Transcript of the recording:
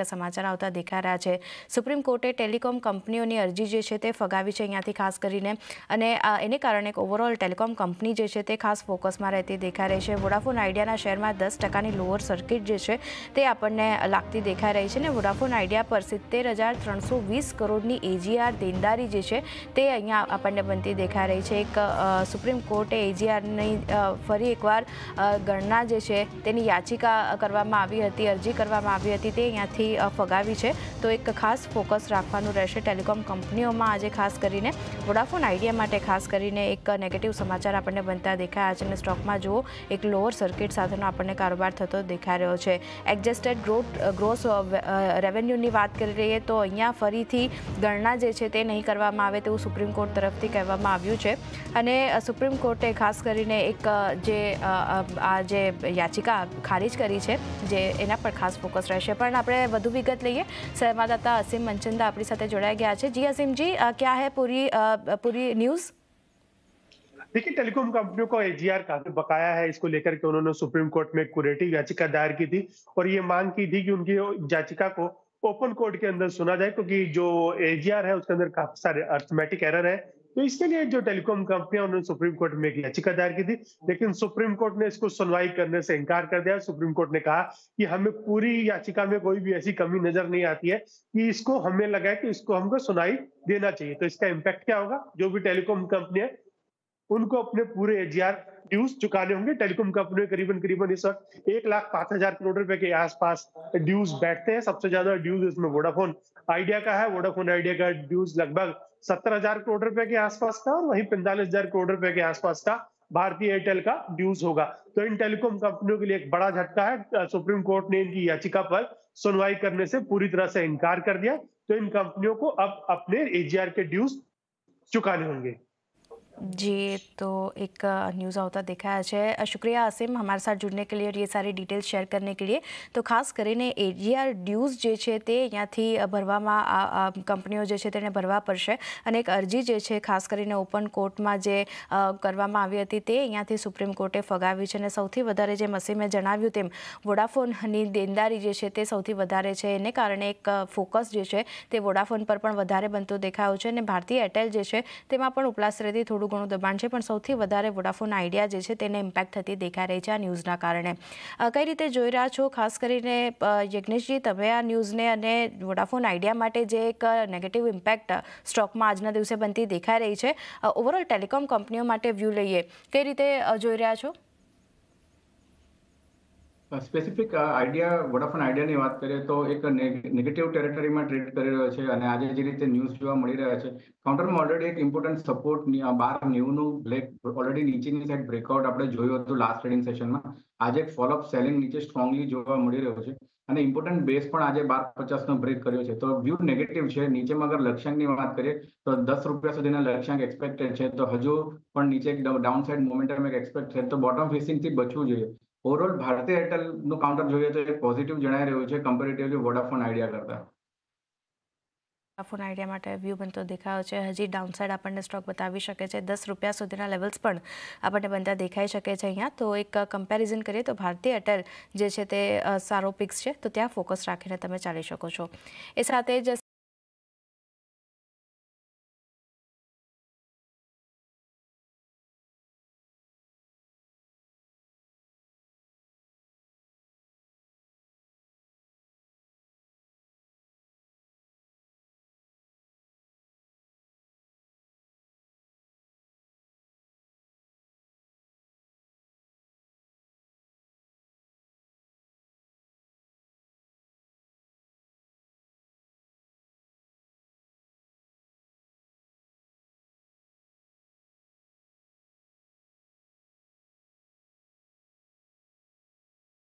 કા સમાચાર આઉત દેખાઈ રહ્યો છે સુપ્રીમ કોર્ટે ટેલિકોમ કંપનીઓની અરજી જે છે તે ફગાવી છે અહીંયાથી ખાસ કરીને અને આ એને કારણે એક ઓવરઓલ ટેલિકોમ કંપની જે છે તે ખાસ ફોકસમાં રહીતી દેખાઈ રહેશે બોર્ડફોન આઈડિયાના શેરમાં 10% ની લોઅર સર્કિટ જે છે તે આપણે લાગતી દેખાઈ રહી છે ને બોર્ડફોન આઈડિયા પર 70320 કરોડની એજીઆર દેંડારી જે છે તે અહીંયા આપણે બનતી દેખાઈ રહી છે એક સુપ્રીમ કોર્ટે એજીઆર ને ફરી એકવાર ગણના જે છે તેની યાચિકા કરવામાં આવી હતી અરજી કરવામાં આવી હતી તે અહીંયા ઝડપથી ફગાવી છે તો એક ખાસ ફોકસ રાખવાનું રહેશે ટેલિકોમ કંપનીઓમાં આજે ખાસ કરીને વોડાફોન આઈડિયા માટે ખાસ કરીને એક નેગેટિવ સમાચાર આપણને બનતા દેખાયા છે અને સ્ટોકમાં જુઓ એક લોઅર સર્કિટ સાથેનો આપણને કારોબાર થતો દેખાઈ રહ્યો છે એડજસ્ટેડ ગ્રોથ ગ્રોસ રેવન્યુની વાત કરી રહીએ તો અહીંયા ફરીથી ગણના જે છે તે નહીં કરવામાં આવે તેવું સુપ્રીમ કોર્ટ તરફથી કહેવામાં આવ્યું છે અને સુપ્રીમ કોર્ટે ખાસ કરીને એક જે આ જે યાચિકા ખારિજ કરી છે જે એના પર ખાસ ફોકસ રહેશે પણ આપણે વધુ વિગત લઈએ સંવાદદાતા અસીમ મંચંદા આપણી સાથે જોડાઈ ગયા जी જી અસીમજી ક્યાં હે પૂરી पूरी न्यूज देखिए टेलीकॉम कंपनियों को एजीआर काफी बकाया है इसको लेकर के उन्होंने सुप्रीम कोर्ट में कुरेटिव याचिका दायर की थी और ये मांग की थी कि उनकी याचिका को ओपन कोर्ट के अंदर सुना जाए क्योंकि जो एजीआर है उसके अंदर काफी सारे अर्थमेटिक एरर है तो इसके लिए जो टेलीकॉम कंपनियां उन्होंने सुप्रीम कोर्ट में एक याचिका दायर की थी लेकिन सुप्रीम कोर्ट ने इसको सुनवाई करने से इनकार कर दिया सुप्रीम कोर्ट ने कहा कि हमें पूरी याचिका में कोई भी ऐसी कमी नजर नहीं आती है कि इसको हमें लगा कि इसको हमको सुनाई देना चाहिए तो इसका इम्पैक्ट क्या होगा जो भी टेलीकॉम कंपनी है उनको अपने पूरे एजीआर ड्यूज चुकाने होंगे टेलीकॉम कंपनियों करीबन करीबन इस वक्त एक लाख पांच हजार करोड़ रुपए के आसपास ड्यूज बैठते हैं सबसे ज्यादा ड्यूज इसमें वोडाफोन आइडिया का है वोडाफोन आइडिया का ड्यूज लगभग सत्तर हजार करोड़ रुपए के आसपास का और वही पैंतालीस हजार करोड़ रुपए के आसपास का भारतीय एयरटेल का ड्यूज होगा तो इन टेलीकॉम कंपनियों के लिए एक बड़ा झटका है सुप्रीम कोर्ट ने इनकी याचिका पर सुनवाई करने से पूरी तरह से इनकार कर दिया तो इन कंपनियों को अब अपने एजीआर के ड्यूज चुकाने होंगे જે તો એક ન્યૂઝ આવતા દેખાય છે આશક્રિયા અસીમ અમારા સાથ જોડને કે લિયે ઓર યે સારે ડિટેલ્સ શેર કરને કે લિયે તો ખાસ કરીને AGR ડ્યુઝ જે છે તે અહીંયા થી ભરવામાં આ કંપનીઓ જે છે તેને ભરવા પડશે અને એક અરજી જે છે ખાસ કરીને ઓપન કોર્ટ માં જે કરવામાં આવી હતી તે અહીંયા થી સુપ્રીમ કોર્ટે ફગાવી છે અને સૌથી વધારે જે મસી મે જણાવ્યું તેમ વોડાફોન ની દેનદારી જે છે તે સૌથી વધારે છે એને કારણે એક ફોકસ જે છે તે વોડાફોન પર પણ વધારે બનતો દેખાય છે અને ભારતીય એરટેલ જે છે તેમાં પણ ઉપલા શ્રેદી થોડું ઘણું દબાણ છે પણ સૌથી વધારે વોડાફોન આઈડિયા જે છે તેને ઇમ્પેક્ટ થતી દેખાઈ રહી છે આ ન્યૂઝના કારણે કઈ રીતે જોઈ રહ્યા છો ખાસ કરીને યજ્ઞેશજી તમે આ ન્યૂઝને અને વોડાફોન આઈડિયા માટે જે એક નેગેટિવ ઇમ્પેક્ટ સ્ટોકમાં આજના દિવસે બનતી દેખાઈ રહી છે ઓવરઓલ ટેલિકોમ કંપનીઓ માટે વ્યૂ લઈએ કઈ રીતે જોઈ રહ્યા છો સ્પેસિફિક આઈડિયા વોડાફોન આઈડિયાની વાત કરીએ તો એક નેગેટિવ ટેરેટરીમાં ટ્રેડ કરી રહ્યો છે અને આજે જે રીતે ન્યૂઝ જોવા મળી રહ્યા છે કાઉન્ટરમાં ઓલરેડી એક ઇમ્પોર્ટન્ટ સપોર્ટ બાર ન્યૂનું બ્લેક ઓલરેડી નીચેની સાઈડ બ્રેકઆઉટ આપણે જોયું હતું લાસ્ટ ટ્રેડિંગ સેશનમાં આજે એક ફોલોઅપ સેલિંગ નીચે સ્ટ્રોંગલી જોવા મળી રહ્યો છે અને ઇમ્પોર્ટન્ટ બેઝ પણ આજે બાર પચાસનો બ્રેક કર્યો છે તો વ્યૂ નેગેટિવ છે નીચેમાં અગર લક્ષ્યાંકની વાત કરીએ તો દસ રૂપિયા સુધીના લક્ષ્યાંક એક્સપેક્ટેડ છે તો હજુ પણ નીચે એક ડાઉન સાઇડ મોમેન્ટમ એક એક્સપેક્ટ છે તો બોટમ ફેસિંગથી બચવું જોઈએ ઓવરઓલ ભારતીય એરટેલ નું કાઉન્ટર જોઈએ તો એક પોઝિટિવ જણાઈ રહ્યું છે કમ્પેરેટિવલી વોડાફોન આઈડિયા કરતા વોડાફોન આઈડિયા માટે વ્યૂ બનતો દેખાયો છે હજી ડાઉનસાઇડ આપણને સ્ટોક બતાવી શકે છે દસ રૂપિયા સુધીના લેવલ્સ પણ આપણને બનતા દેખાઈ શકે છે અહીંયા તો એક કમ્પેરિઝન કરીએ તો ભારતીય એરટેલ જે છે તે સારો પિક્સ છે તો ત્યાં ફોકસ રાખીને તમે ચાલી શકો છો એ સાથે જ